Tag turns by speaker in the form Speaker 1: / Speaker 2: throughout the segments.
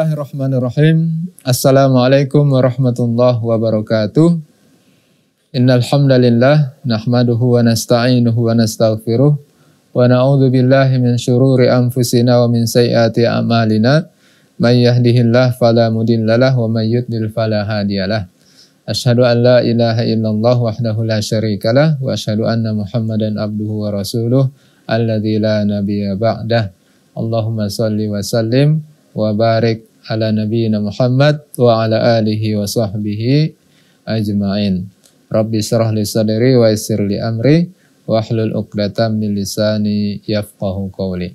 Speaker 1: Bismillahirrahmanirrahim. Assalamualaikum warahmatullahi wabarakatuh. Innal hamdalillah nahmaduhu wa nasta'inuhu wa nastaghfiruh wa na'udzu billahi min syururi anfusina wa min sayyiati a'malina may yahdihillahu fala mudhillalah wa may yudlil fala hadiyalah. Asyhadu an la ilaha illallah wahdahu la syarikalah wa asyhadu anna Muhammadan abduhu wa rasuluh alladzi la nabiyya ba'dah. Allahumma salli wa sallim wa barik ala nabiyyina Muhammad wa ala alihi wa sahbihi ajma'in. Rabbi syrah li sadri wa yassir li amri wa hlul uqdatam min lisani yafqahu qawli.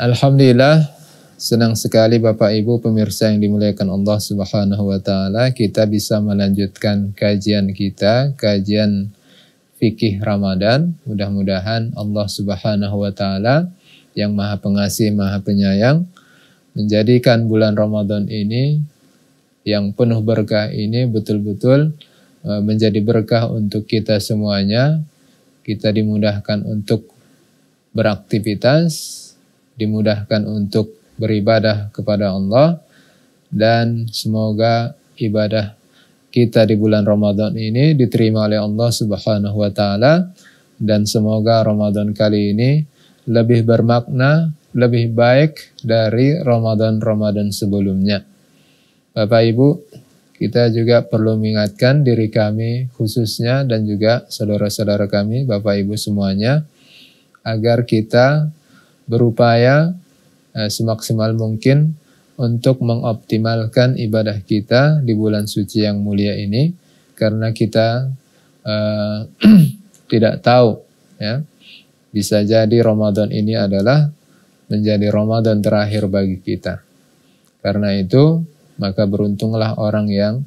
Speaker 1: Alhamdulillah senang sekali Bapak Ibu pemirsa yang dimuliakan Allah Subhanahu wa taala kita bisa melanjutkan kajian kita, kajian fikih Ramadan. Mudah-mudahan Allah Subhanahu wa taala yang Maha Pengasih, Maha Penyayang menjadikan bulan Ramadan ini yang penuh berkah ini betul-betul e, menjadi berkah untuk kita semuanya. Kita dimudahkan untuk beraktivitas, dimudahkan untuk beribadah kepada Allah dan semoga ibadah kita di bulan Ramadan ini diterima oleh Allah Subhanahu wa taala dan semoga Ramadan kali ini lebih bermakna lebih baik dari Ramadan-Ramadan sebelumnya. Bapak Ibu, kita juga perlu mengingatkan diri kami khususnya dan juga saudara-saudara kami, Bapak Ibu semuanya, agar kita berupaya eh, semaksimal mungkin untuk mengoptimalkan ibadah kita di bulan suci yang mulia ini karena kita eh, tidak tahu ya bisa jadi Ramadan ini adalah menjadi Ramadan terakhir bagi kita. Karena itu, maka beruntunglah orang yang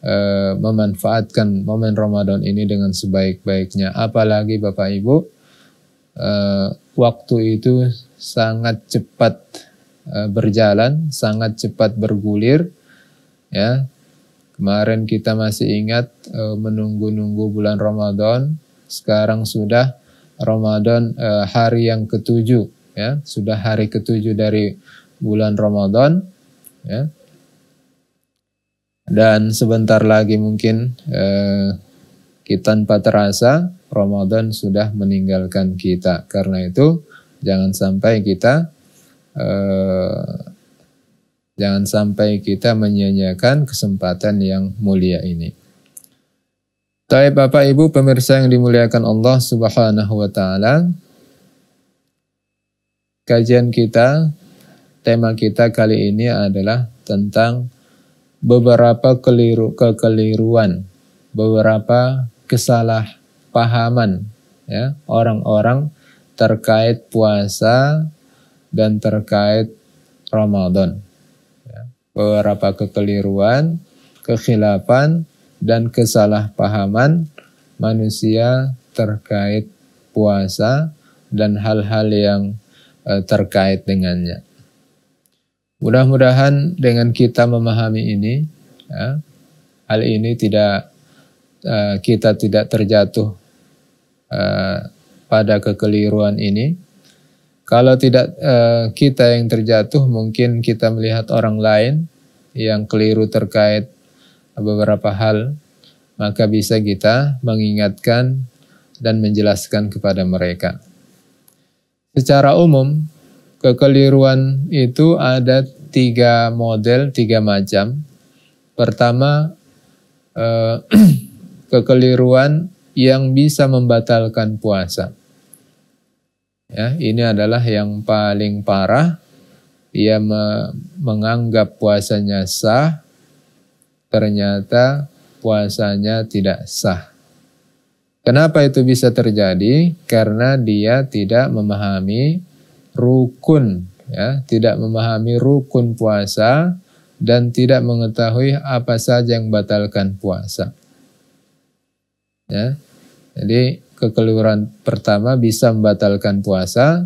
Speaker 1: e, memanfaatkan momen Ramadan ini dengan sebaik-baiknya. Apalagi Bapak Ibu, e, waktu itu sangat cepat e, berjalan, sangat cepat bergulir. Ya, kemarin kita masih ingat e, menunggu-nunggu bulan Ramadan. Sekarang sudah Ramadan e, hari yang ketujuh ya sudah hari ketujuh dari bulan Ramadan ya dan sebentar lagi mungkin eh, kita tanpa terasa Ramadan sudah meninggalkan kita karena itu jangan sampai kita eh, jangan sampai kita menyia-nyiakan kesempatan yang mulia ini Tapi Bapak Ibu pemirsa yang dimuliakan Allah Subhanahu wa taala kajian kita, tema kita kali ini adalah tentang beberapa keliru, kekeliruan, beberapa kesalahpahaman ya orang-orang terkait puasa dan terkait Ramadan. Ya, beberapa kekeliruan, kekhilafan, dan kesalahpahaman manusia terkait puasa dan hal-hal yang Eh, terkait dengannya. Mudah-mudahan dengan kita memahami ini, ya, hal ini tidak uh, kita tidak terjatuh uh, pada kekeliruan ini. Kalau tidak uh, kita yang terjatuh, mungkin kita melihat orang lain yang keliru terkait beberapa hal, maka bisa kita mengingatkan dan menjelaskan kepada mereka. Secara umum, kekeliruan itu ada tiga model, tiga macam. Pertama, eh, kekeliruan yang bisa membatalkan puasa. Ya, ini adalah yang paling parah. Ia me menganggap puasanya sah, ternyata puasanya tidak sah. Kenapa itu bisa terjadi? Karena dia tidak memahami rukun, ya, tidak memahami rukun puasa dan tidak mengetahui apa saja yang batalkan puasa. Ya. Jadi kekeliruan pertama bisa membatalkan puasa.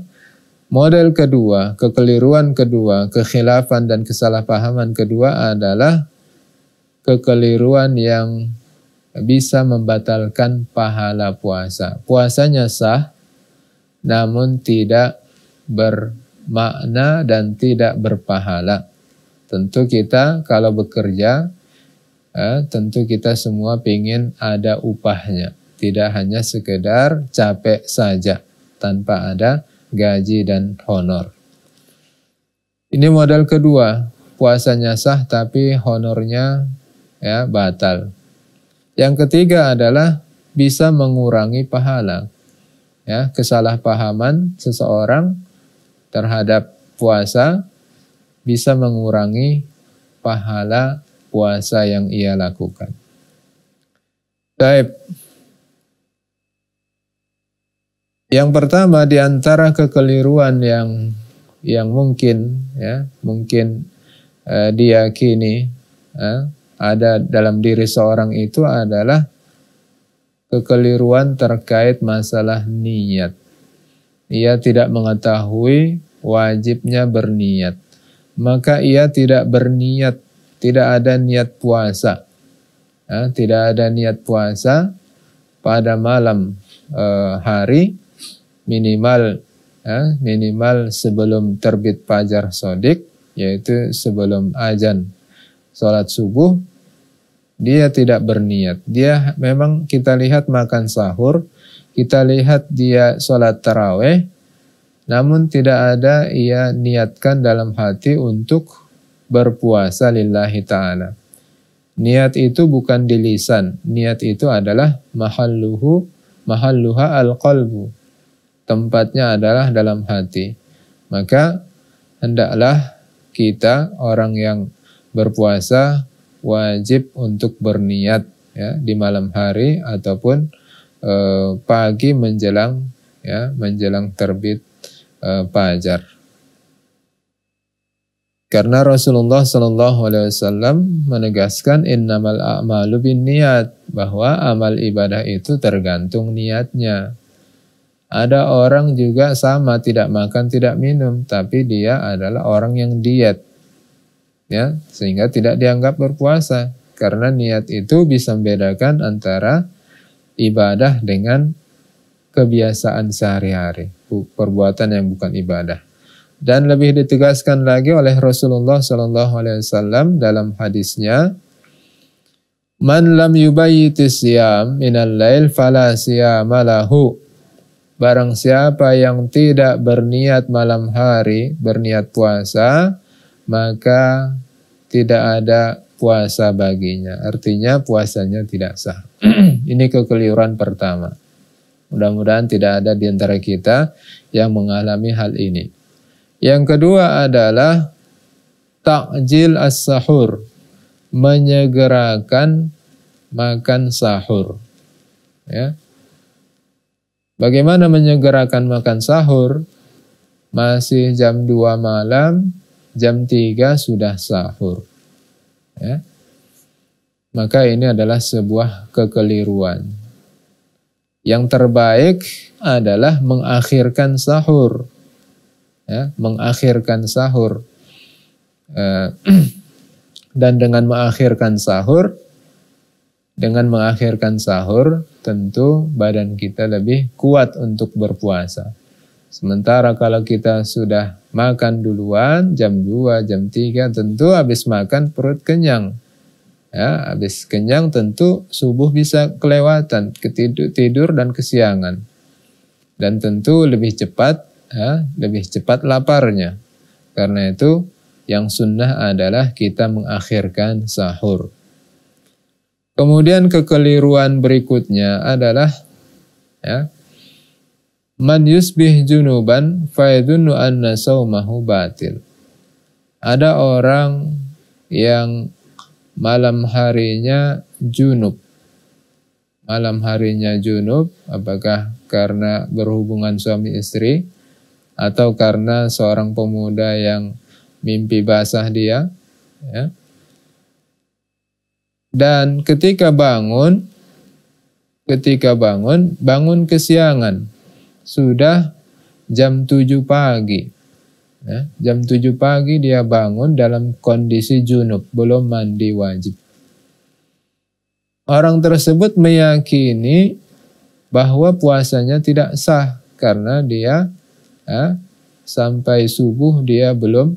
Speaker 1: Model kedua, kekeliruan kedua, kekhilafan dan kesalahpahaman kedua adalah kekeliruan yang bisa membatalkan pahala puasa. Puasanya sah, namun tidak bermakna dan tidak berpahala. Tentu kita kalau bekerja, eh, tentu kita semua ingin ada upahnya. Tidak hanya sekedar capek saja tanpa ada gaji dan honor. Ini modal kedua, puasanya sah tapi honornya ya batal yang ketiga adalah bisa mengurangi pahala. Ya, kesalahpahaman seseorang terhadap puasa bisa mengurangi pahala puasa yang ia lakukan. Baik. Yang pertama di antara kekeliruan yang yang mungkin ya, mungkin eh, diyakini eh, ada dalam diri seorang itu adalah kekeliruan terkait masalah niat. Ia tidak mengetahui wajibnya berniat. Maka ia tidak berniat, tidak ada niat puasa. Ya, tidak ada niat puasa pada malam e, hari minimal ya, minimal sebelum terbit fajar sodik yaitu sebelum ajan sholat subuh, dia tidak berniat. Dia memang kita lihat makan sahur, kita lihat dia sholat taraweh, namun tidak ada ia niatkan dalam hati untuk berpuasa lillahi ta'ala. Niat itu bukan di lisan, niat itu adalah mahalluhu, mahalluha al-qalbu. Tempatnya adalah dalam hati. Maka hendaklah kita orang yang berpuasa wajib untuk berniat ya di malam hari ataupun e, pagi menjelang ya menjelang terbit e, fajar. Karena Rasulullah Shallallahu Alaihi Wasallam menegaskan innamal a'malu bin niat bahwa amal ibadah itu tergantung niatnya. Ada orang juga sama tidak makan tidak minum tapi dia adalah orang yang diet ya sehingga tidak dianggap berpuasa karena niat itu bisa membedakan antara ibadah dengan kebiasaan sehari-hari perbuatan yang bukan ibadah dan lebih ditegaskan lagi oleh Rasulullah Shallallahu Alaihi Wasallam dalam hadisnya man lam yubayyitis minal lail fala lahu barang siapa yang tidak berniat malam hari berniat puasa maka tidak ada puasa baginya. Artinya puasanya tidak sah. Ini kekeliruan pertama. Mudah-mudahan tidak ada di antara kita yang mengalami hal ini. Yang kedua adalah takjil as-sahur, menyegerakan makan sahur. Ya. Bagaimana menyegerakan makan sahur? Masih jam 2 malam, jam 3 sudah sahur. Ya. Maka ini adalah sebuah kekeliruan. Yang terbaik adalah mengakhirkan sahur. Ya, mengakhirkan sahur. Eh, dan dengan mengakhirkan sahur, dengan mengakhirkan sahur, tentu badan kita lebih kuat untuk berpuasa. Sementara kalau kita sudah makan duluan, jam 2, jam 3, tentu habis makan perut kenyang. Ya, habis kenyang tentu subuh bisa kelewatan, ketidur tidur dan kesiangan. Dan tentu lebih cepat, ya, lebih cepat laparnya. Karena itu yang sunnah adalah kita mengakhirkan sahur. Kemudian kekeliruan berikutnya adalah ya, Man yusbih junuban fayadunnu anna saumahu batil. Ada orang yang malam harinya junub. Malam harinya junub, apakah karena berhubungan suami istri atau karena seorang pemuda yang mimpi basah dia. Ya. Dan ketika bangun, ketika bangun, bangun kesiangan sudah jam 7 pagi. Ya, jam 7 pagi dia bangun dalam kondisi junub, belum mandi wajib. Orang tersebut meyakini bahwa puasanya tidak sah karena dia ya, sampai subuh dia belum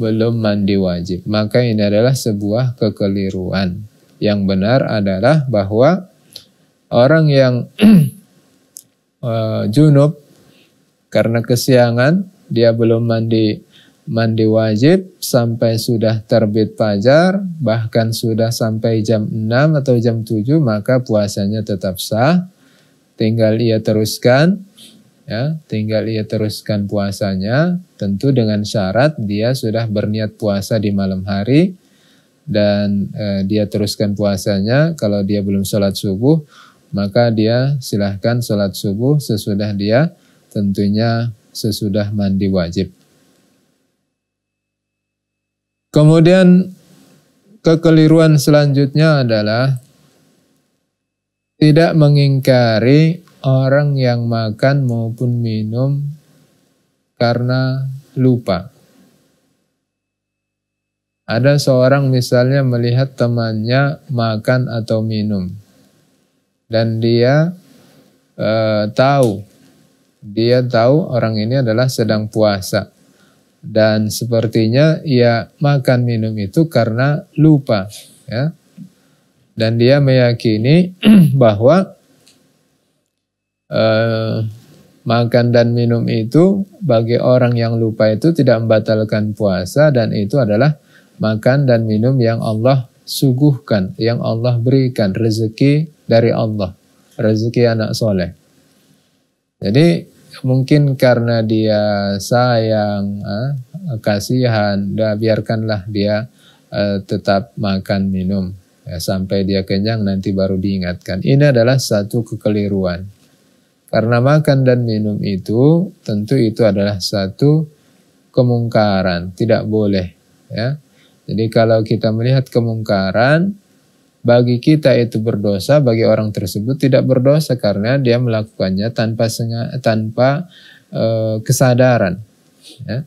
Speaker 1: belum mandi wajib. Maka ini adalah sebuah kekeliruan. Yang benar adalah bahwa orang yang Eh, junub karena kesiangan dia belum mandi mandi wajib sampai sudah terbit fajar bahkan sudah sampai jam 6 atau jam 7 maka puasanya tetap sah tinggal ia teruskan ya tinggal ia teruskan puasanya tentu dengan syarat dia sudah berniat puasa di malam hari dan eh, dia teruskan puasanya kalau dia belum sholat subuh maka dia silahkan sholat subuh sesudah dia tentunya sesudah mandi wajib. Kemudian kekeliruan selanjutnya adalah tidak mengingkari orang yang makan maupun minum karena lupa. Ada seorang misalnya melihat temannya makan atau minum dan dia e, tahu dia tahu orang ini adalah sedang puasa dan sepertinya ia makan minum itu karena lupa ya dan dia meyakini bahwa e, makan dan minum itu bagi orang yang lupa itu tidak membatalkan puasa dan itu adalah makan dan minum yang Allah suguhkan, yang Allah berikan rezeki dari Allah, rezeki anak soleh. Jadi mungkin karena dia sayang, ah, kasihan, dah biarkanlah dia eh, tetap makan minum ya, sampai dia kenyang nanti baru diingatkan. Ini adalah satu kekeliruan. Karena makan dan minum itu tentu itu adalah satu kemungkaran, tidak boleh ya. Jadi kalau kita melihat kemungkaran, bagi kita itu berdosa, bagi orang tersebut tidak berdosa karena dia melakukannya tanpa senga, tanpa e, kesadaran. Ya.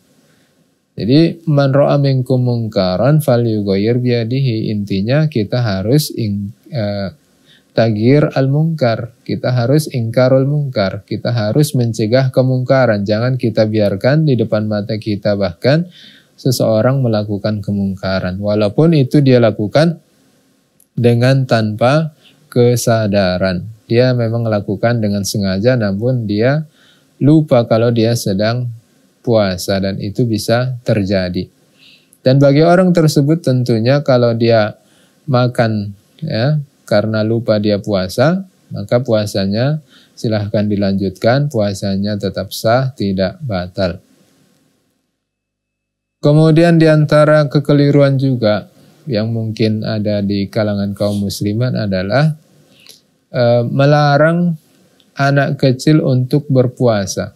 Speaker 1: Jadi man ro'a minkum mungkaran fal yugoyir biadihi. Intinya kita harus ing, e, tagir al mungkar. Kita harus ingkarul mungkar. Kita harus mencegah kemungkaran. Jangan kita biarkan di depan mata kita bahkan seseorang melakukan kemungkaran walaupun itu dia lakukan dengan tanpa kesadaran. Dia memang melakukan dengan sengaja namun dia lupa kalau dia sedang puasa dan itu bisa terjadi. Dan bagi orang tersebut tentunya kalau dia makan ya karena lupa dia puasa, maka puasanya silahkan dilanjutkan, puasanya tetap sah, tidak batal. Kemudian di antara kekeliruan juga yang mungkin ada di kalangan kaum musliman adalah e, melarang anak kecil untuk berpuasa.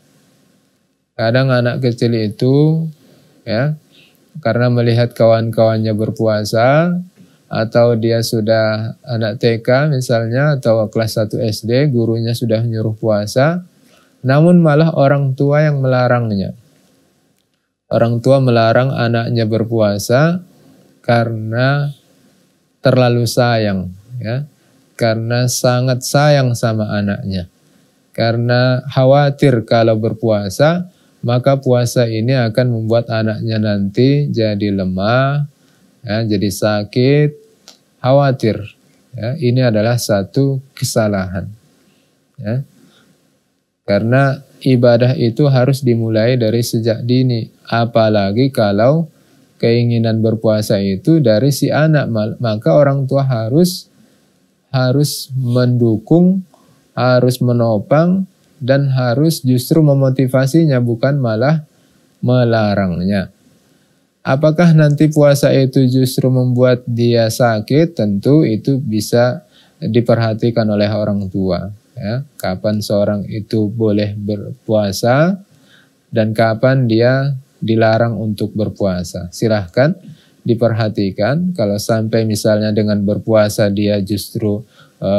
Speaker 1: Kadang anak kecil itu ya karena melihat kawan-kawannya berpuasa atau dia sudah anak TK misalnya atau kelas 1 SD gurunya sudah menyuruh puasa namun malah orang tua yang melarangnya orang tua melarang anaknya berpuasa karena terlalu sayang ya karena sangat sayang sama anaknya karena khawatir kalau berpuasa maka puasa ini akan membuat anaknya nanti jadi lemah ya, jadi sakit khawatir ya, ini adalah satu kesalahan ya. karena ibadah itu harus dimulai dari sejak dini. Apalagi kalau keinginan berpuasa itu dari si anak, maka orang tua harus harus mendukung, harus menopang dan harus justru memotivasinya bukan malah melarangnya. Apakah nanti puasa itu justru membuat dia sakit? Tentu itu bisa diperhatikan oleh orang tua ya, kapan seorang itu boleh berpuasa dan kapan dia dilarang untuk berpuasa. Silahkan diperhatikan kalau sampai misalnya dengan berpuasa dia justru e,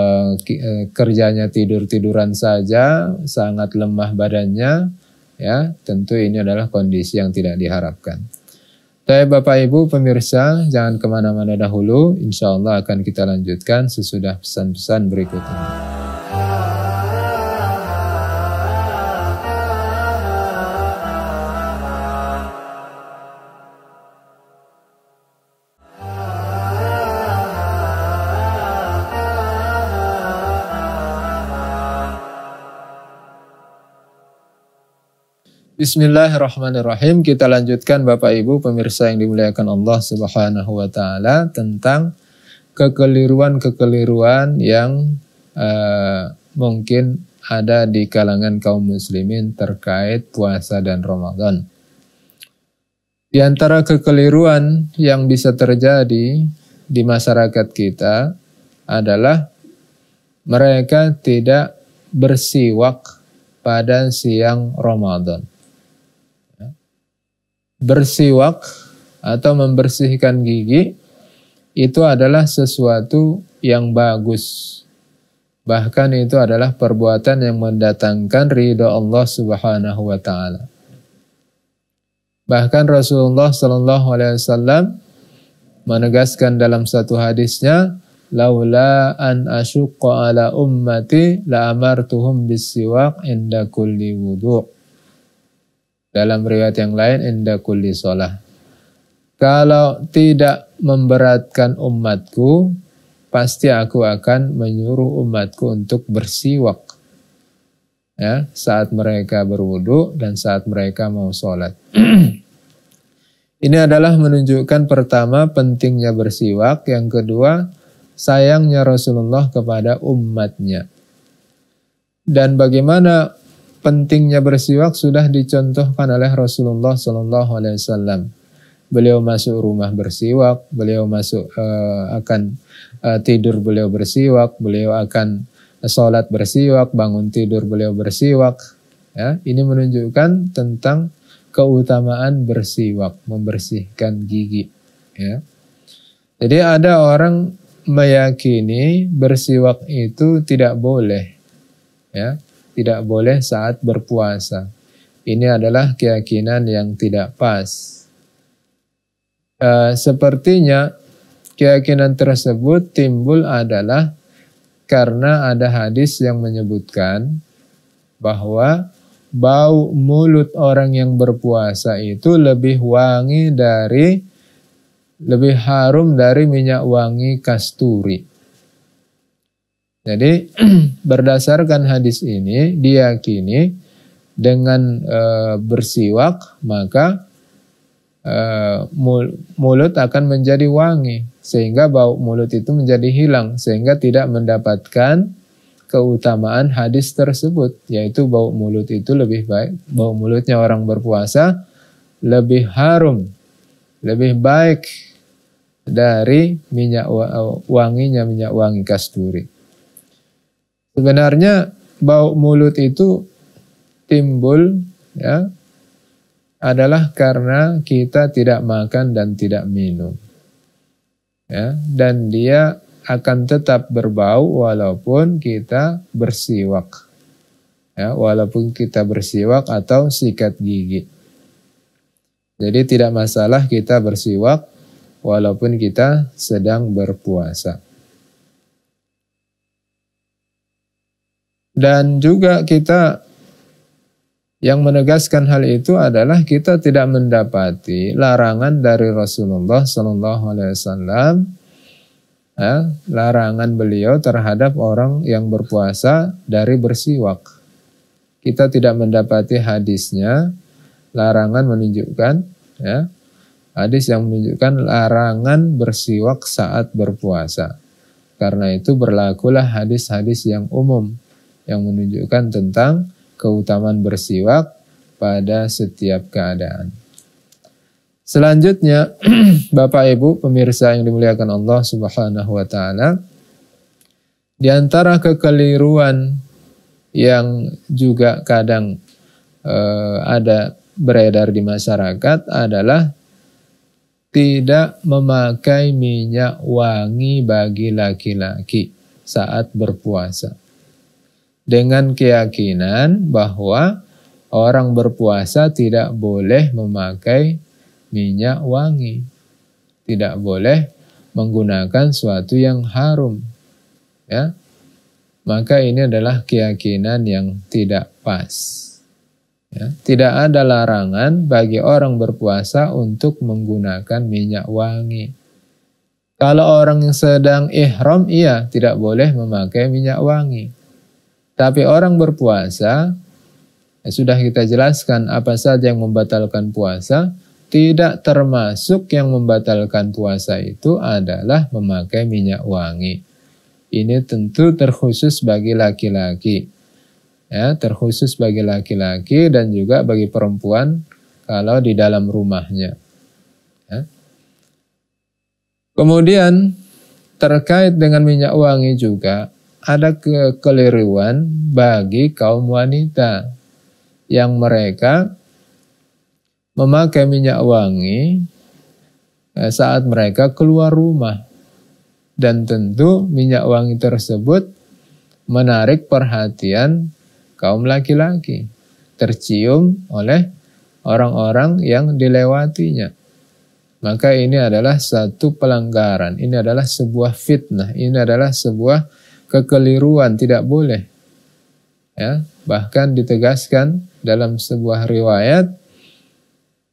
Speaker 1: kerjanya tidur-tiduran saja, sangat lemah badannya, ya tentu ini adalah kondisi yang tidak diharapkan. Tapi Bapak Ibu pemirsa jangan kemana-mana dahulu, insya Allah akan kita lanjutkan sesudah pesan-pesan berikut ini. Bismillahirrahmanirrahim. Kita lanjutkan Bapak Ibu pemirsa yang dimuliakan Allah Subhanahu wa taala tentang kekeliruan-kekeliruan yang uh, mungkin ada di kalangan kaum muslimin terkait puasa dan Ramadan. Di antara kekeliruan yang bisa terjadi di masyarakat kita adalah mereka tidak bersiwak pada siang Ramadan bersiwak atau membersihkan gigi itu adalah sesuatu yang bagus. Bahkan itu adalah perbuatan yang mendatangkan ridho Allah Subhanahu wa taala. Bahkan Rasulullah Shallallahu alaihi wasallam menegaskan dalam satu hadisnya, "Laula an asyqa ala ummati la amartuhum siwak inda kulli wudu'." Dalam riwayat yang lain, inda kulli sholah. Kalau tidak memberatkan umatku, pasti aku akan menyuruh umatku untuk bersiwak. Ya, saat mereka berwudu dan saat mereka mau sholat. Ini adalah menunjukkan pertama pentingnya bersiwak, yang kedua sayangnya Rasulullah kepada umatnya. Dan bagaimana pentingnya bersiwak sudah dicontohkan oleh Rasulullah Shallallahu Alaihi Wasallam. Beliau masuk rumah bersiwak, beliau masuk uh, akan uh, tidur beliau bersiwak, beliau akan sholat bersiwak, bangun tidur beliau bersiwak. Ya, ini menunjukkan tentang keutamaan bersiwak, membersihkan gigi. Ya. Jadi ada orang meyakini bersiwak itu tidak boleh. Ya, tidak boleh saat berpuasa. Ini adalah keyakinan yang tidak pas. E, sepertinya keyakinan tersebut timbul adalah karena ada hadis yang menyebutkan bahwa bau mulut orang yang berpuasa itu lebih wangi dari lebih harum dari minyak wangi kasturi. Jadi berdasarkan hadis ini diyakini dengan e, bersiwak maka e, mulut akan menjadi wangi sehingga bau mulut itu menjadi hilang sehingga tidak mendapatkan keutamaan hadis tersebut yaitu bau mulut itu lebih baik bau mulutnya orang berpuasa lebih harum lebih baik dari minyak wanginya minyak wangi kasturi. Sebenarnya bau mulut itu timbul ya adalah karena kita tidak makan dan tidak minum. Ya, dan dia akan tetap berbau walaupun kita bersiwak. Ya, walaupun kita bersiwak atau sikat gigi. Jadi tidak masalah kita bersiwak walaupun kita sedang berpuasa. Dan juga kita yang menegaskan hal itu adalah kita tidak mendapati larangan dari Rasulullah Shallallahu Alaihi Wasallam, ya, larangan beliau terhadap orang yang berpuasa dari bersiwak. Kita tidak mendapati hadisnya, larangan menunjukkan, ya, hadis yang menunjukkan larangan bersiwak saat berpuasa. Karena itu berlakulah hadis-hadis yang umum yang menunjukkan tentang keutamaan bersiwak pada setiap keadaan. Selanjutnya, Bapak Ibu pemirsa yang dimuliakan Allah Subhanahu wa taala, di antara kekeliruan yang juga kadang e, ada beredar di masyarakat adalah tidak memakai minyak wangi bagi laki-laki saat berpuasa dengan keyakinan bahwa orang berpuasa tidak boleh memakai minyak wangi, tidak boleh menggunakan suatu yang harum. Ya. Maka ini adalah keyakinan yang tidak pas. Ya. Tidak ada larangan bagi orang berpuasa untuk menggunakan minyak wangi. Kalau orang yang sedang ihram, iya tidak boleh memakai minyak wangi. Tapi orang berpuasa, ya sudah kita jelaskan apa saja yang membatalkan puasa, tidak termasuk yang membatalkan puasa itu adalah memakai minyak wangi. Ini tentu terkhusus bagi laki-laki. Ya, terkhusus bagi laki-laki dan juga bagi perempuan kalau di dalam rumahnya. Ya. Kemudian terkait dengan minyak wangi juga, ada kekeliruan bagi kaum wanita yang mereka memakai minyak wangi eh, saat mereka keluar rumah. Dan tentu minyak wangi tersebut menarik perhatian kaum laki-laki, tercium oleh orang-orang yang dilewatinya. Maka ini adalah satu pelanggaran, ini adalah sebuah fitnah, ini adalah sebuah kekeliruan tidak boleh. Ya, bahkan ditegaskan dalam sebuah riwayat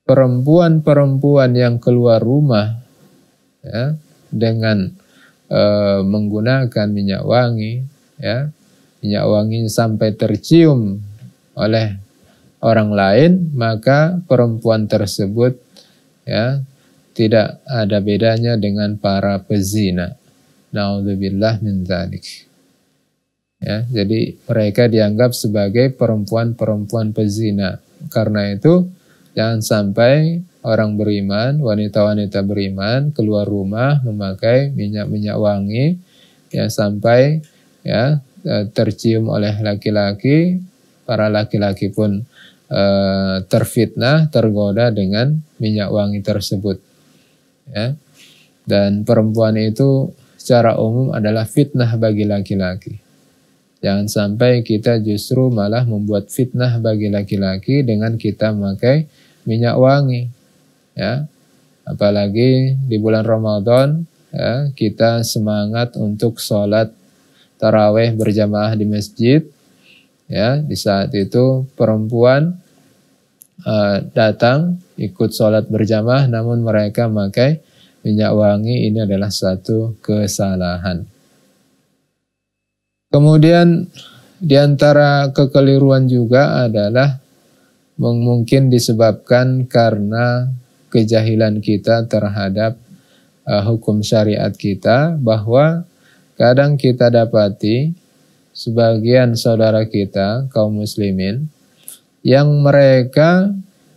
Speaker 1: perempuan-perempuan yang keluar rumah ya, dengan e, menggunakan minyak wangi, ya, minyak wangi sampai tercium oleh orang lain, maka perempuan tersebut ya tidak ada bedanya dengan para pezina. Nauzubillah min zalik. Ya, jadi mereka dianggap sebagai perempuan-perempuan pezina. Karena itu jangan sampai orang beriman, wanita-wanita beriman keluar rumah memakai minyak-minyak wangi ya sampai ya e, tercium oleh laki-laki, para laki-laki pun e, terfitnah, tergoda dengan minyak wangi tersebut. Ya. Dan perempuan itu secara umum adalah fitnah bagi laki-laki. Jangan sampai kita justru malah membuat fitnah bagi laki-laki dengan kita memakai minyak wangi. Ya. Apalagi di bulan Ramadan ya, kita semangat untuk sholat taraweh berjamaah di masjid. Ya, di saat itu perempuan uh, datang ikut sholat berjamaah namun mereka memakai minyak wangi ini adalah satu kesalahan. Kemudian di antara kekeliruan juga adalah mungkin disebabkan karena kejahilan kita terhadap uh, hukum syariat kita bahwa kadang kita dapati sebagian saudara kita kaum muslimin yang mereka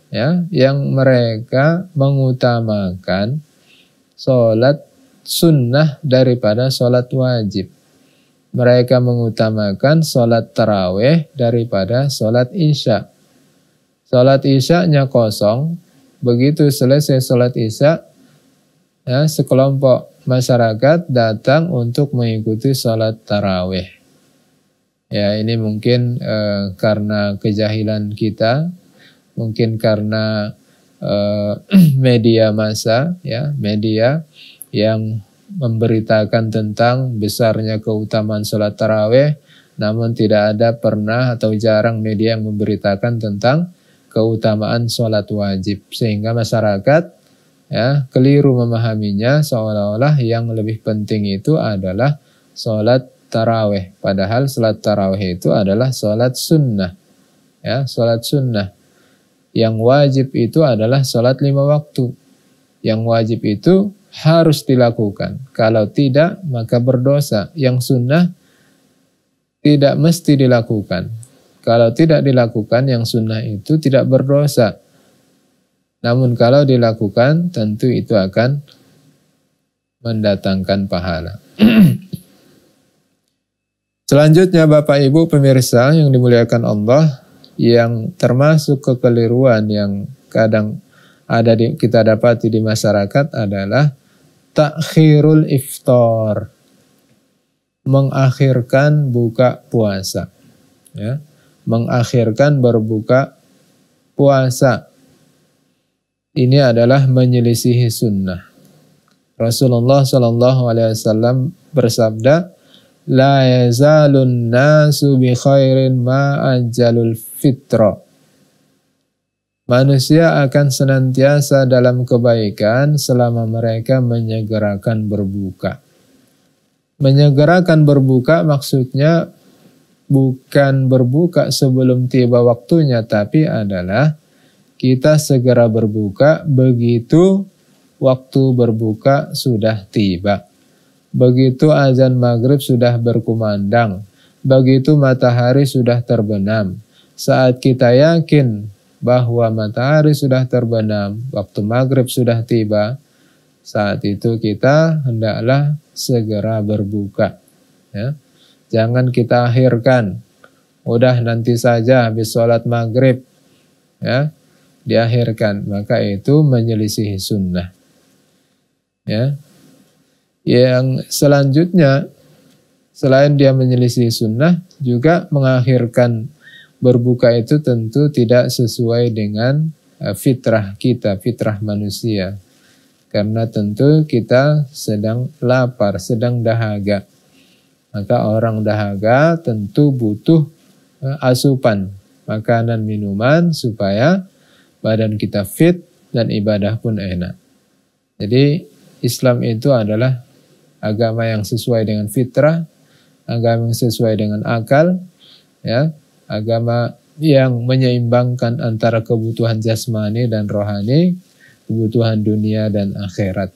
Speaker 1: ya yang mereka mengutamakan sholat sunnah daripada sholat wajib mereka mengutamakan sholat taraweh daripada sholat isya. Sholat isya-nya kosong, begitu selesai sholat isya, ya, sekelompok masyarakat datang untuk mengikuti sholat taraweh. Ya ini mungkin e, karena kejahilan kita, mungkin karena e, media masa, ya media yang memberitakan tentang besarnya keutamaan sholat taraweh, namun tidak ada pernah atau jarang media yang memberitakan tentang keutamaan sholat wajib. Sehingga masyarakat ya keliru memahaminya seolah-olah yang lebih penting itu adalah sholat taraweh. Padahal sholat taraweh itu adalah sholat sunnah. Ya, sholat sunnah. Yang wajib itu adalah sholat lima waktu. Yang wajib itu harus dilakukan. Kalau tidak, maka berdosa. Yang sunnah tidak mesti dilakukan. Kalau tidak dilakukan, yang sunnah itu tidak berdosa. Namun kalau dilakukan, tentu itu akan mendatangkan pahala. Selanjutnya Bapak Ibu pemirsa yang dimuliakan Allah, yang termasuk kekeliruan yang kadang ada di, kita dapati di masyarakat adalah takhirul iftar mengakhirkan buka puasa ya mengakhirkan berbuka puasa ini adalah menyelisihi sunnah Rasulullah Shallallahu Alaihi Wasallam bersabda la yazalun nasu bi khairin ma ajalul fitra Manusia akan senantiasa dalam kebaikan selama mereka menyegerakan berbuka. Menyegerakan berbuka maksudnya bukan berbuka sebelum tiba waktunya, tapi adalah kita segera berbuka begitu waktu berbuka sudah tiba. Begitu azan maghrib sudah berkumandang, begitu matahari sudah terbenam, saat kita yakin bahwa matahari sudah terbenam, waktu maghrib sudah tiba, saat itu kita hendaklah segera berbuka. Ya. Jangan kita akhirkan, udah nanti saja habis sholat maghrib, ya diakhirkan. Maka itu menyelisihi sunnah. Ya. Yang selanjutnya, selain dia menyelisihi sunnah, juga mengakhirkan berbuka itu tentu tidak sesuai dengan e, fitrah kita, fitrah manusia. Karena tentu kita sedang lapar, sedang dahaga. Maka orang dahaga tentu butuh e, asupan, makanan, minuman supaya badan kita fit dan ibadah pun enak. Jadi Islam itu adalah agama yang sesuai dengan fitrah, agama yang sesuai dengan akal, ya agama yang menyeimbangkan antara kebutuhan jasmani dan rohani, kebutuhan dunia dan akhirat.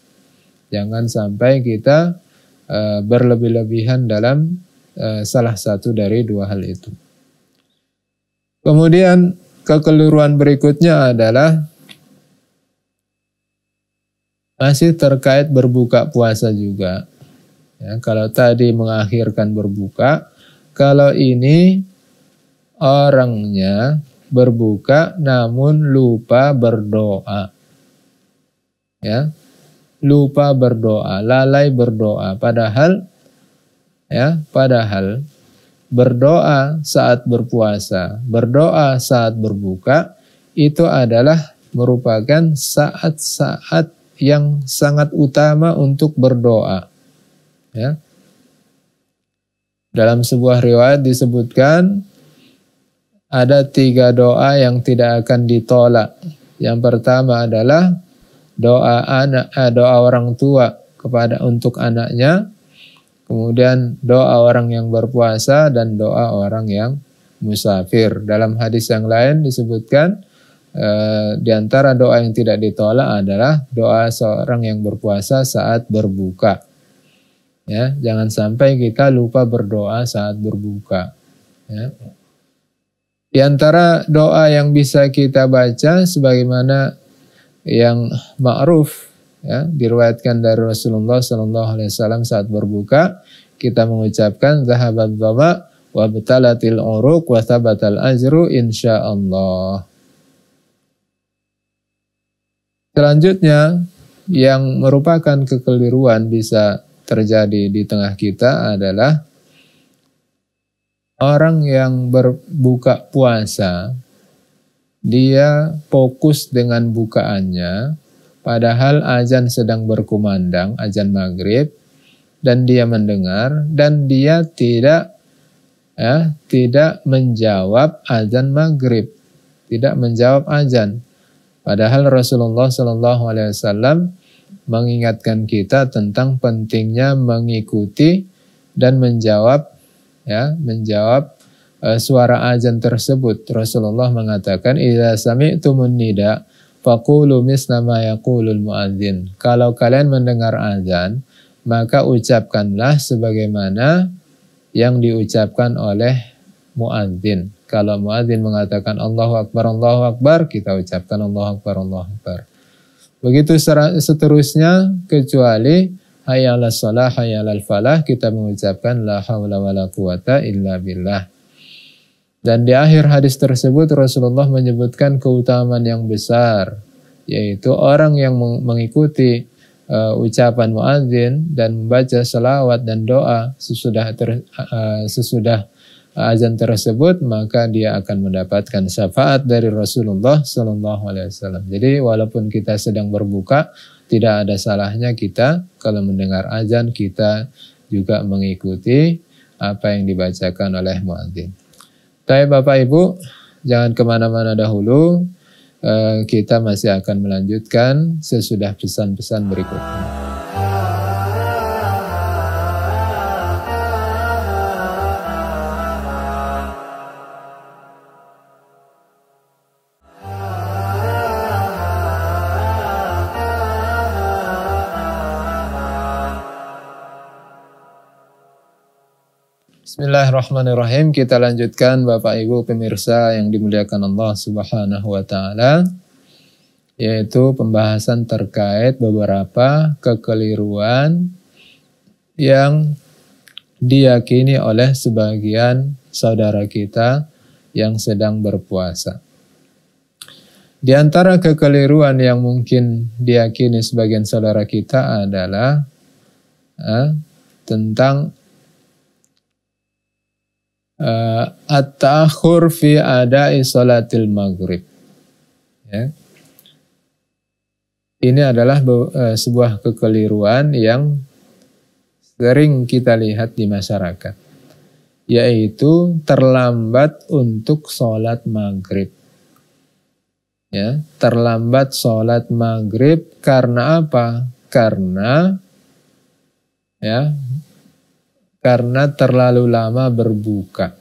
Speaker 1: Jangan sampai kita uh, berlebih-lebihan dalam uh, salah satu dari dua hal itu. Kemudian kekeliruan berikutnya adalah masih terkait berbuka puasa juga. Ya, kalau tadi mengakhirkan berbuka, kalau ini orangnya berbuka namun lupa berdoa. Ya. Lupa berdoa, lalai berdoa padahal ya, padahal berdoa saat berpuasa, berdoa saat berbuka itu adalah merupakan saat-saat yang sangat utama untuk berdoa. Ya. Dalam sebuah riwayat disebutkan ada tiga doa yang tidak akan ditolak. Yang pertama adalah doa anak eh, doa orang tua kepada untuk anaknya, kemudian doa orang yang berpuasa dan doa orang yang musafir. Dalam hadis yang lain disebutkan e, di antara doa yang tidak ditolak adalah doa seorang yang berpuasa saat berbuka. Ya, jangan sampai kita lupa berdoa saat berbuka. Ya. Di antara doa yang bisa kita baca sebagaimana yang ma'ruf ya, diriwayatkan dari Rasulullah Sallallahu Alaihi Wasallam saat berbuka kita mengucapkan zahabat bama wa betalatil uruq wa thabatal insya Allah. Selanjutnya yang merupakan kekeliruan bisa terjadi di tengah kita adalah orang yang berbuka puasa dia fokus dengan bukaannya padahal azan sedang berkumandang azan maghrib dan dia mendengar dan dia tidak ya, tidak menjawab azan maghrib tidak menjawab azan padahal Rasulullah Shallallahu Alaihi Wasallam mengingatkan kita tentang pentingnya mengikuti dan menjawab ya menjawab uh, suara azan tersebut. Rasulullah mengatakan, "Idza sami'tumun nida' faqulu misla ma yaqulul muadzin. Kalau kalian mendengar azan, maka ucapkanlah sebagaimana yang diucapkan oleh muadzin. Kalau muadzin mengatakan Allahu akbar Allahu akbar, kita ucapkan Allahu akbar Allahu akbar. Begitu seterusnya kecuali Hayala salah, falah, kita mengucapkan la haula wa la quwata illa billah. Dan di akhir hadis tersebut Rasulullah menyebutkan keutamaan yang besar, yaitu orang yang mengikuti uh, ucapan muadzin dan membaca selawat dan doa sesudah ter, uh, sesudah azan tersebut maka dia akan mendapatkan syafaat dari Rasulullah Shallallahu Alaihi Wasallam. Jadi walaupun kita sedang berbuka tidak ada salahnya kita kalau mendengar azan kita juga mengikuti apa yang dibacakan oleh muadzin. Tapi Bapak Ibu, jangan kemana-mana dahulu. Eh, kita masih akan melanjutkan sesudah pesan-pesan berikutnya. Bismillahirrahmanirrahim. Kita lanjutkan Bapak Ibu pemirsa yang dimuliakan Allah Subhanahu wa taala yaitu pembahasan terkait beberapa kekeliruan yang diyakini oleh sebagian saudara kita yang sedang berpuasa. Di antara kekeliruan yang mungkin diyakini sebagian saudara kita adalah eh, tentang uh, eh, at-ta'khur fi ada'i salatil maghrib. Ya. Ini adalah eh, sebuah kekeliruan yang sering kita lihat di masyarakat. Yaitu terlambat untuk sholat maghrib ya terlambat sholat maghrib karena apa? Karena ya karena terlalu lama berbuka.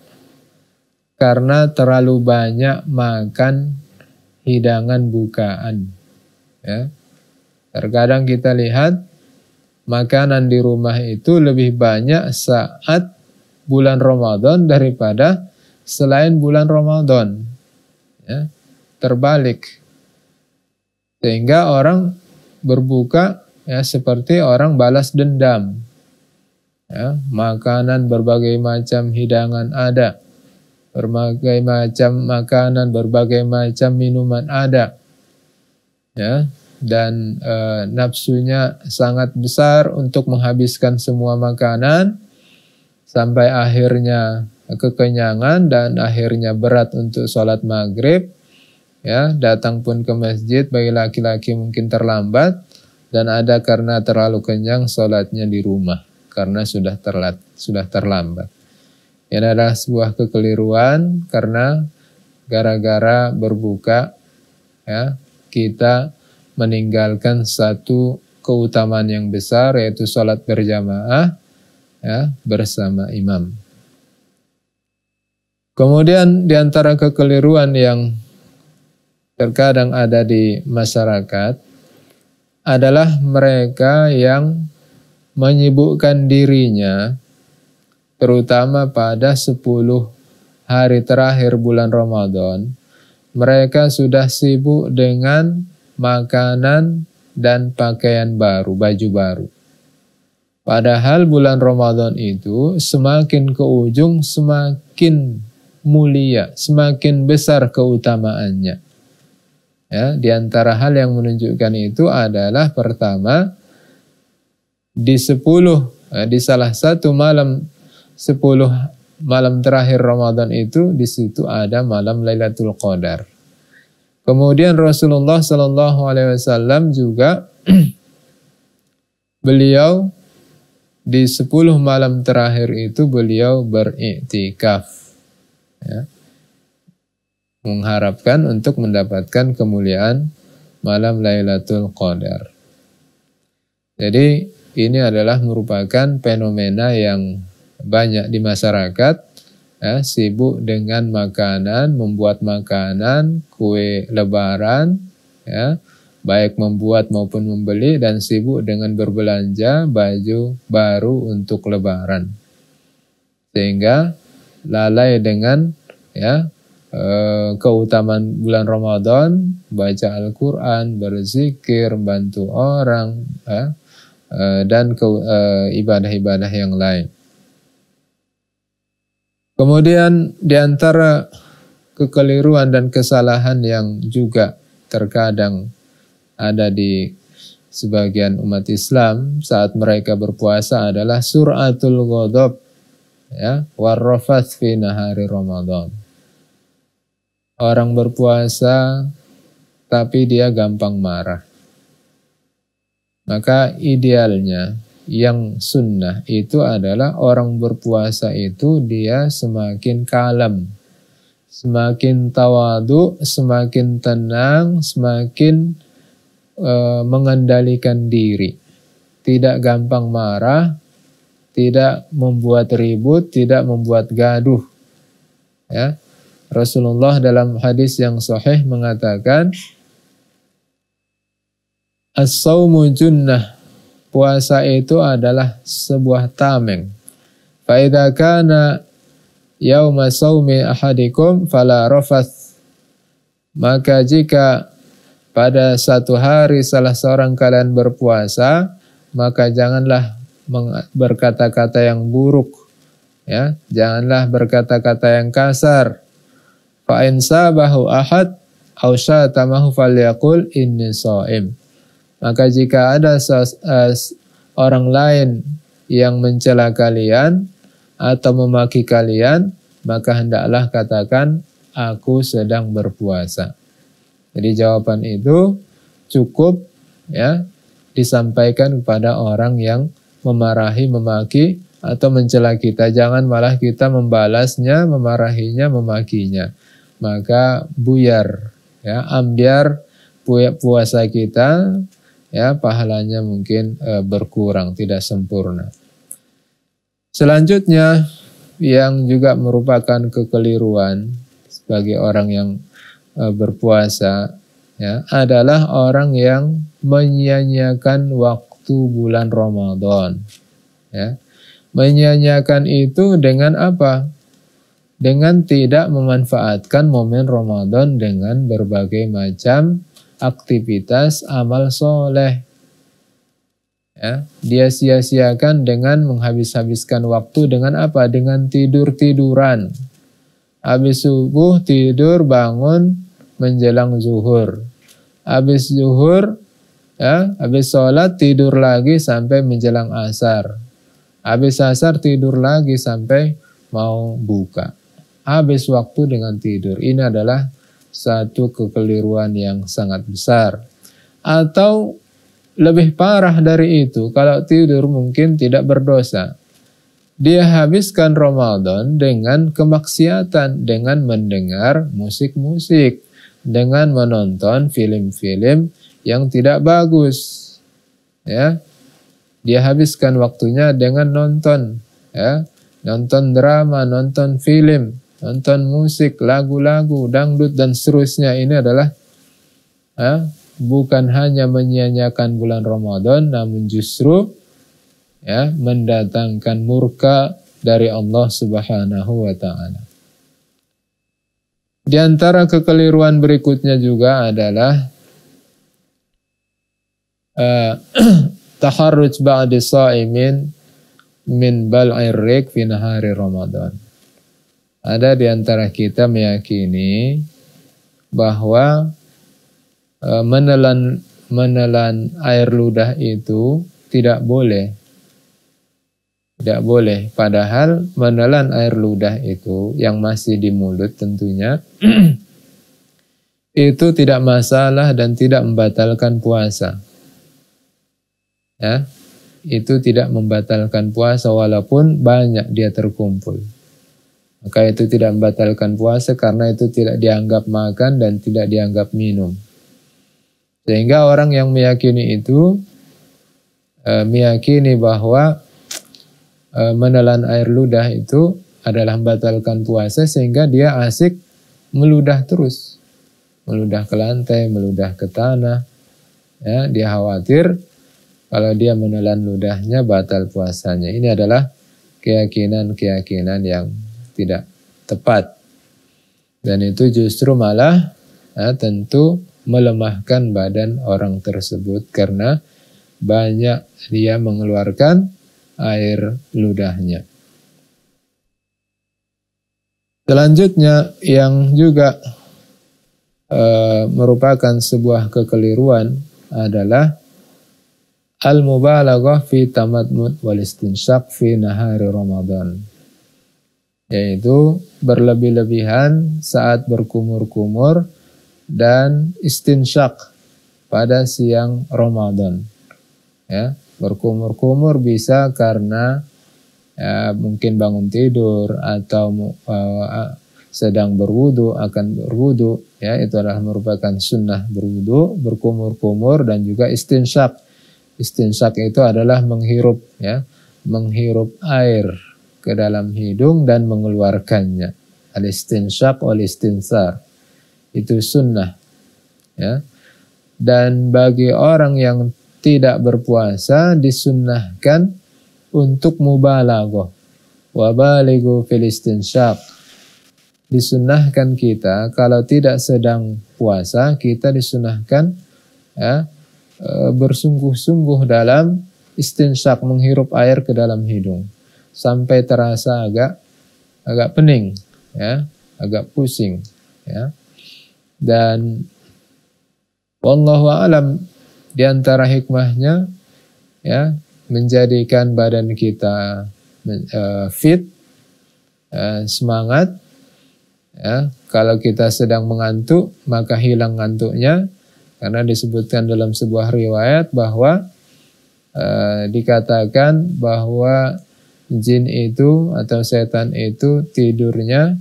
Speaker 1: Karena terlalu banyak makan hidangan bukaan. Ya. Terkadang kita lihat makanan di rumah itu lebih banyak saat bulan Ramadan daripada selain bulan Ramadan. Ya. Terbalik. Sehingga orang berbuka ya seperti orang balas dendam ya, makanan berbagai macam hidangan ada, berbagai macam makanan, berbagai macam minuman ada, ya, dan e, nafsunya sangat besar untuk menghabiskan semua makanan sampai akhirnya kekenyangan dan akhirnya berat untuk sholat maghrib, ya, datang pun ke masjid bagi laki-laki mungkin terlambat dan ada karena terlalu kenyang sholatnya di rumah karena sudah terlat, sudah terlambat. Ini adalah sebuah kekeliruan karena gara-gara berbuka ya kita meninggalkan satu keutamaan yang besar yaitu sholat berjamaah ya, bersama imam. Kemudian di antara kekeliruan yang terkadang ada di masyarakat adalah mereka yang menyibukkan dirinya terutama pada 10 hari terakhir bulan Ramadan, mereka sudah sibuk dengan makanan dan pakaian baru, baju baru. Padahal bulan Ramadan itu semakin ke ujung semakin mulia, semakin besar keutamaannya. Ya, di antara hal yang menunjukkan itu adalah pertama, di sepuluh eh, di salah satu malam sepuluh malam terakhir Ramadan itu di situ ada malam Lailatul Qadar. Kemudian Rasulullah Shallallahu Alaihi Wasallam juga beliau di sepuluh malam terakhir itu beliau beriktikaf. Ya. Mengharapkan untuk mendapatkan kemuliaan malam Lailatul Qadar. Jadi ini adalah merupakan fenomena yang banyak di masyarakat ya, sibuk dengan makanan, membuat makanan, kue lebaran, ya, baik membuat maupun membeli dan sibuk dengan berbelanja baju baru untuk lebaran. Sehingga lalai dengan ya eh, keutamaan bulan Ramadan, baca Al-Qur'an, berzikir, bantu orang, ya, Eh, dan eh, ibadah-ibadah yang lain. Kemudian di antara kekeliruan dan kesalahan yang juga terkadang ada di sebagian umat Islam saat mereka berpuasa adalah suratul ghadab ya warrafat fi nahari Ramadan. Orang berpuasa tapi dia gampang marah. Maka idealnya yang sunnah itu adalah orang berpuasa itu dia semakin kalem, semakin tawadu, semakin tenang, semakin e, mengendalikan diri. Tidak gampang marah, tidak membuat ribut, tidak membuat gaduh. Ya. Rasulullah dalam hadis yang sahih mengatakan, as sawmu junnah. Puasa itu adalah sebuah tameng. Fa'idha kana yawma sawmi ahadikum fala rafath. Maka jika pada satu hari salah seorang kalian berpuasa, maka janganlah berkata-kata yang buruk. Ya, janganlah berkata-kata yang kasar. Fa in sabahu ahad au tamahu faliyakul inni so'im. Maka jika ada eh, orang lain yang mencela kalian atau memaki kalian, maka hendaklah katakan aku sedang berpuasa. Jadi jawaban itu cukup ya disampaikan kepada orang yang memarahi, memaki atau mencela kita. Jangan malah kita membalasnya, memarahinya, memakinya. Maka buyar ya ambiar puasa kita ya pahalanya mungkin e, berkurang, tidak sempurna. Selanjutnya yang juga merupakan kekeliruan sebagai orang yang e, berpuasa ya adalah orang yang menyia waktu bulan Ramadan. Ya. menyia itu dengan apa? Dengan tidak memanfaatkan momen Ramadan dengan berbagai macam aktivitas amal soleh. Ya, dia sia-siakan dengan menghabis-habiskan waktu dengan apa? Dengan tidur-tiduran. Habis subuh tidur bangun menjelang zuhur. Habis zuhur ya, habis sholat tidur lagi sampai menjelang asar. Habis asar tidur lagi sampai mau buka. Habis waktu dengan tidur. Ini adalah satu kekeliruan yang sangat besar. Atau lebih parah dari itu, kalau tidur mungkin tidak berdosa. Dia habiskan Ramadan dengan kemaksiatan, dengan mendengar musik-musik, dengan menonton film-film yang tidak bagus. Ya. Dia habiskan waktunya dengan nonton, ya. Nonton drama, nonton film, nonton musik, lagu-lagu, dangdut dan seterusnya ini adalah ha, bukan hanya menyia-nyiakan bulan Ramadan namun justru ya mendatangkan murka dari Allah Subhanahu wa taala. Di antara kekeliruan berikutnya juga adalah uh, taharruj ba'di sha'imin min bal'ir rik fi nahari Ramadan ada di antara kita meyakini bahwa e, menelan menelan air ludah itu tidak boleh. Tidak boleh. Padahal menelan air ludah itu yang masih di mulut tentunya itu tidak masalah dan tidak membatalkan puasa. Ya. Itu tidak membatalkan puasa walaupun banyak dia terkumpul maka itu tidak membatalkan puasa karena itu tidak dianggap makan dan tidak dianggap minum. Sehingga orang yang meyakini itu e, meyakini bahwa e, menelan air ludah itu adalah membatalkan puasa sehingga dia asik meludah terus. Meludah ke lantai, meludah ke tanah. Ya, dia khawatir kalau dia menelan ludahnya batal puasanya. Ini adalah keyakinan-keyakinan yang tidak tepat. Dan itu justru malah ya, tentu melemahkan badan orang tersebut karena banyak dia mengeluarkan air ludahnya. Selanjutnya yang juga e, merupakan sebuah kekeliruan adalah al-mubalaghah fi tamadmud wal istinsaq fi nahari Ramadan yaitu berlebih-lebihan saat berkumur-kumur dan istinsyak pada siang Ramadan. Ya, berkumur-kumur bisa karena ya, mungkin bangun tidur atau uh, sedang berwudu akan berwudu ya itu adalah merupakan sunnah berwudu berkumur-kumur dan juga istinsak. Istinsak itu adalah menghirup ya menghirup air ke dalam hidung dan mengeluarkannya. Al-istinsyak wal-istinsar. Itu sunnah. Ya. Dan bagi orang yang tidak berpuasa disunnahkan untuk mubalaghah. Wabaligu fil istinsyak. Disunnahkan kita kalau tidak sedang puasa kita disunahkan ya, e, bersungguh-sungguh dalam istinsyak menghirup air ke dalam hidung sampai terasa agak agak pening ya, agak pusing ya. Dan wallahu alam di antara hikmahnya ya menjadikan badan kita uh, fit uh, semangat ya kalau kita sedang mengantuk maka hilang ngantuknya karena disebutkan dalam sebuah riwayat bahwa uh, dikatakan bahwa jin itu atau setan itu tidurnya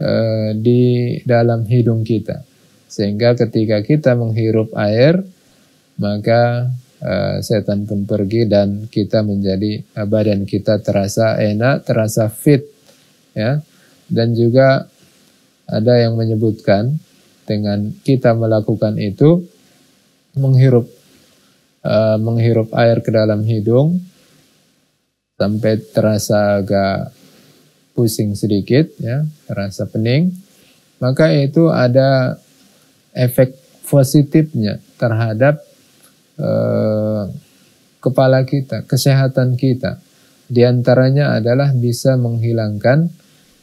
Speaker 1: e, di dalam hidung kita. Sehingga ketika kita menghirup air, maka e, setan pun pergi dan kita menjadi eh, badan kita terasa enak, terasa fit ya. Dan juga ada yang menyebutkan dengan kita melakukan itu menghirup e, menghirup air ke dalam hidung sampai terasa agak pusing sedikit ya, terasa pening, maka itu ada efek positifnya terhadap eh, kepala kita, kesehatan kita. Di antaranya adalah bisa menghilangkan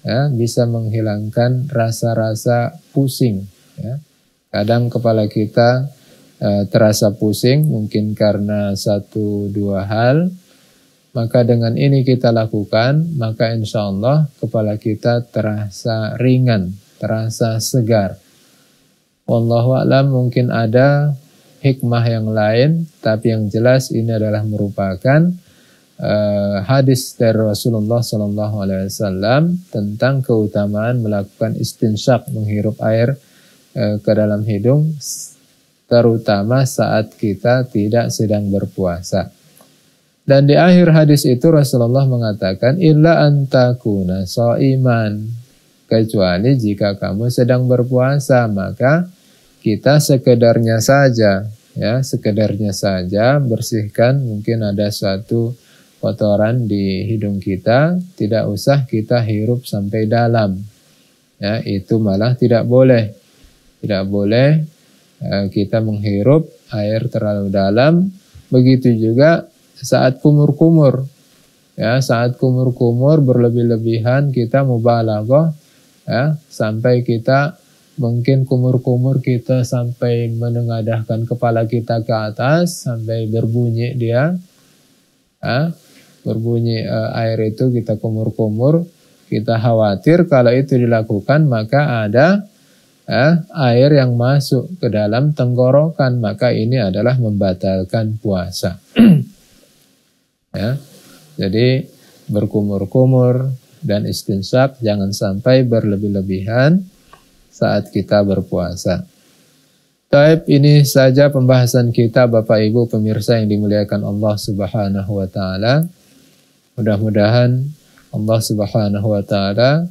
Speaker 1: ya, bisa menghilangkan rasa-rasa pusing ya. Kadang kepala kita eh, terasa pusing mungkin karena satu dua hal maka dengan ini kita lakukan, maka insya Allah kepala kita terasa ringan, terasa segar. Wallahu a'lam mungkin ada hikmah yang lain, tapi yang jelas ini adalah merupakan uh, hadis dari Rasulullah Shallallahu Alaihi Wasallam tentang keutamaan melakukan istinsyak menghirup air uh, ke dalam hidung, terutama saat kita tidak sedang berpuasa. Dan di akhir hadis itu Rasulullah mengatakan illa antakuna soiman kecuali jika kamu sedang berpuasa maka kita sekedarnya saja ya sekedarnya saja bersihkan mungkin ada suatu kotoran di hidung kita tidak usah kita hirup sampai dalam ya itu malah tidak boleh tidak boleh eh, kita menghirup air terlalu dalam begitu juga saat kumur-kumur ya saat kumur-kumur berlebih-lebihan kita mubalaghah ya sampai kita mungkin kumur-kumur kita sampai menengadahkan kepala kita ke atas sampai berbunyi dia ya, berbunyi uh, air itu kita kumur-kumur kita khawatir kalau itu dilakukan maka ada ya, air yang masuk ke dalam tenggorokan maka ini adalah membatalkan puasa Ya. Jadi berkumur-kumur dan istinsak jangan sampai berlebih-lebihan saat kita berpuasa. Taib ini saja pembahasan kita Bapak Ibu pemirsa yang dimuliakan Allah Subhanahu wa taala. Mudah-mudahan Allah Subhanahu wa taala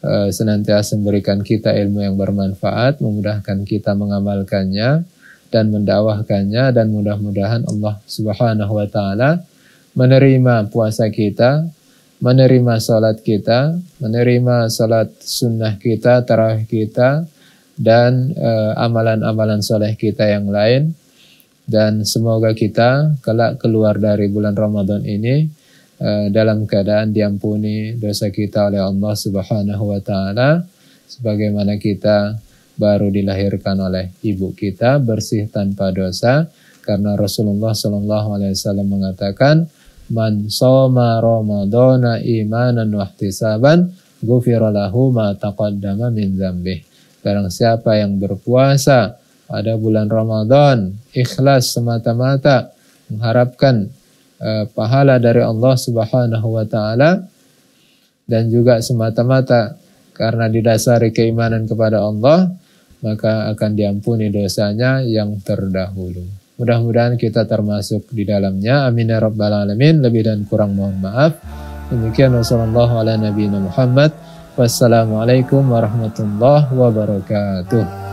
Speaker 1: e, senantiasa memberikan kita ilmu yang bermanfaat, memudahkan kita mengamalkannya dan mendakwahkannya dan mudah-mudahan Allah Subhanahu wa taala menerima puasa kita, menerima salat kita, menerima salat sunnah kita, tarawih kita, dan eh, amalan-amalan soleh kita yang lain. Dan semoga kita kelak keluar dari bulan Ramadan ini uh, dalam keadaan diampuni dosa kita oleh Allah Subhanahu wa taala sebagaimana kita baru dilahirkan oleh ibu kita bersih tanpa dosa karena Rasulullah Shallallahu alaihi wasallam mengatakan Man soma Ramadana imanan wahtisaban ihtisaban ma taqaddama min dzambih. Barang siapa yang berpuasa pada bulan Ramadan ikhlas semata-mata mengharapkan uh, pahala dari Allah Subhanahu wa taala dan juga semata-mata karena didasari keimanan kepada Allah maka akan diampuni dosanya yang terdahulu. Mudah-mudahan kita termasuk di dalamnya. Amin ya rabbal alamin. Lebih dan kurang mohon maaf. Demikian wassalamualaikum warahmatullahi wabarakatuh.